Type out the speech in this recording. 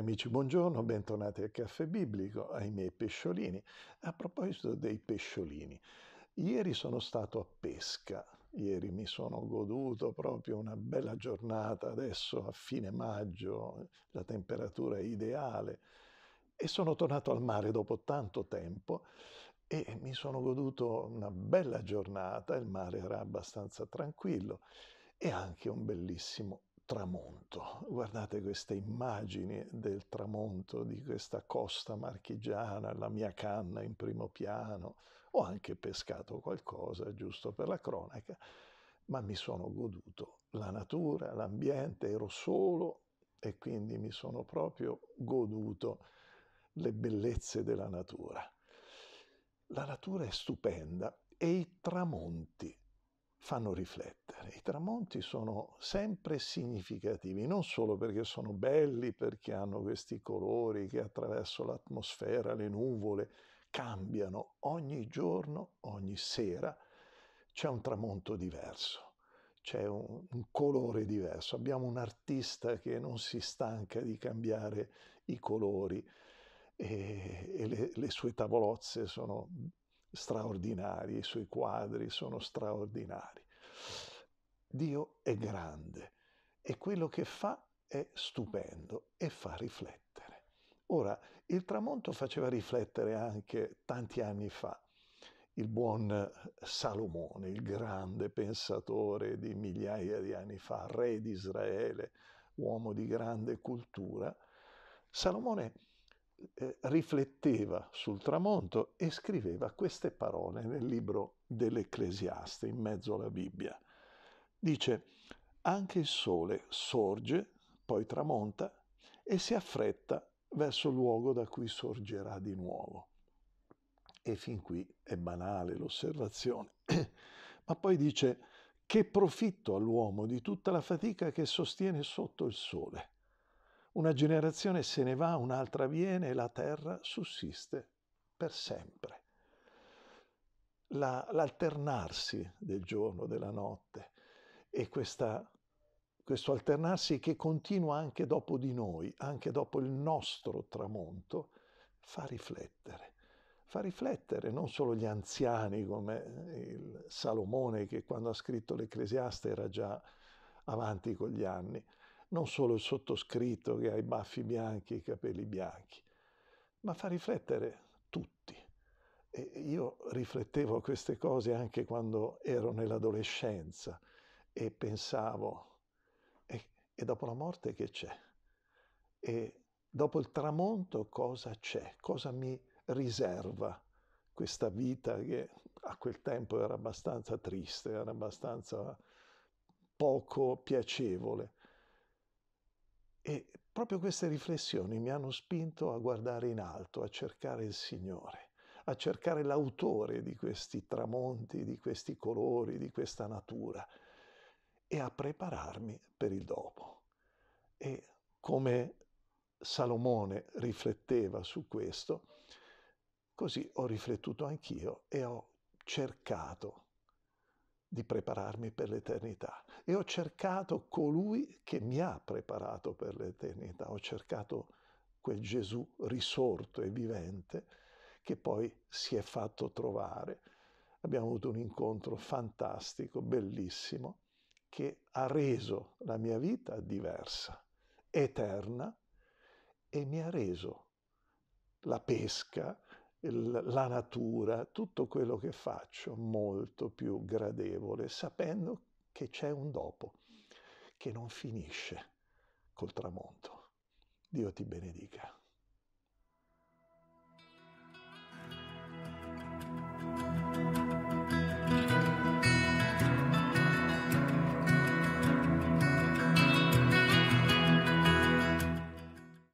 Cari amici, buongiorno, bentornati al Caffè Biblico, ai miei pesciolini. A proposito dei pesciolini, ieri sono stato a pesca, ieri mi sono goduto proprio una bella giornata, adesso a fine maggio la temperatura è ideale e sono tornato al mare dopo tanto tempo e mi sono goduto una bella giornata, il mare era abbastanza tranquillo e anche un bellissimo tramonto. Guardate queste immagini del tramonto di questa costa marchigiana, la mia canna in primo piano. Ho anche pescato qualcosa, giusto per la cronaca, ma mi sono goduto la natura, l'ambiente, ero solo e quindi mi sono proprio goduto le bellezze della natura. La natura è stupenda e i tramonti fanno riflettere. I tramonti sono sempre significativi, non solo perché sono belli, perché hanno questi colori che attraverso l'atmosfera, le nuvole, cambiano ogni giorno, ogni sera, c'è un tramonto diverso, c'è un, un colore diverso. Abbiamo un artista che non si stanca di cambiare i colori e, e le, le sue tavolozze sono straordinari, i suoi quadri sono straordinari. Dio è grande e quello che fa è stupendo e fa riflettere. Ora, il tramonto faceva riflettere anche tanti anni fa il buon Salomone, il grande pensatore di migliaia di anni fa, re di Israele, uomo di grande cultura. Salomone eh, rifletteva sul tramonto e scriveva queste parole nel libro dell'Ecclesiaste, in mezzo alla Bibbia. Dice, anche il sole sorge, poi tramonta e si affretta verso il luogo da cui sorgerà di nuovo. E fin qui è banale l'osservazione. Ma poi dice, che profitto all'uomo di tutta la fatica che sostiene sotto il sole? Una generazione se ne va, un'altra viene e la terra sussiste per sempre. La, l'alternarsi del giorno, della notte e questa, questo alternarsi che continua anche dopo di noi, anche dopo il nostro tramonto, fa riflettere. Fa riflettere non solo gli anziani come Salomone che quando ha scritto l'Ecclesiaste era già avanti con gli anni, non solo il sottoscritto che ha i baffi bianchi e i capelli bianchi, ma fa riflettere tutti. E io riflettevo queste cose anche quando ero nell'adolescenza e pensavo, e, e dopo la morte che c'è? E dopo il tramonto cosa c'è? Cosa mi riserva? questa vita che a quel tempo era abbastanza triste, era abbastanza poco piacevole. E proprio queste riflessioni mi hanno spinto a guardare in alto, a cercare il Signore, a cercare l'autore di questi tramonti, di questi colori, di questa natura e a prepararmi per il dopo. E come Salomone rifletteva su questo, così ho riflettuto anch'io e ho cercato di prepararmi per l'eternità e ho cercato colui che mi ha preparato per l'eternità, ho cercato quel Gesù risorto e vivente che poi si è fatto trovare. Abbiamo avuto un incontro fantastico, bellissimo, che ha reso la mia vita diversa, eterna e mi ha reso la pesca, la natura, tutto quello che faccio molto più gradevole, sapendo che c'è un dopo, che non finisce col tramonto. Dio ti benedica.